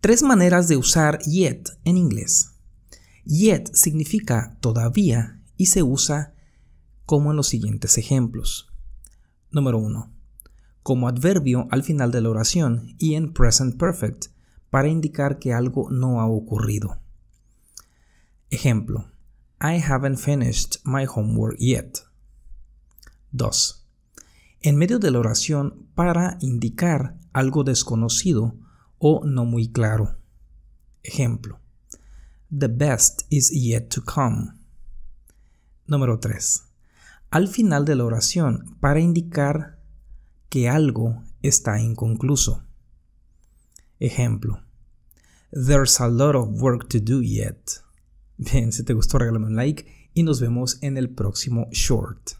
Tres maneras de usar yet en inglés. Yet significa todavía y se usa como en los siguientes ejemplos. Número 1. Como adverbio al final de la oración y en present perfect para indicar que algo no ha ocurrido. Ejemplo. I haven't finished my homework yet. 2. En medio de la oración para indicar algo desconocido o no muy claro. Ejemplo. The best is yet to come. Número 3. Al final de la oración para indicar que algo está inconcluso. Ejemplo. There's a lot of work to do yet. Bien, si te gustó regálame un like y nos vemos en el próximo short.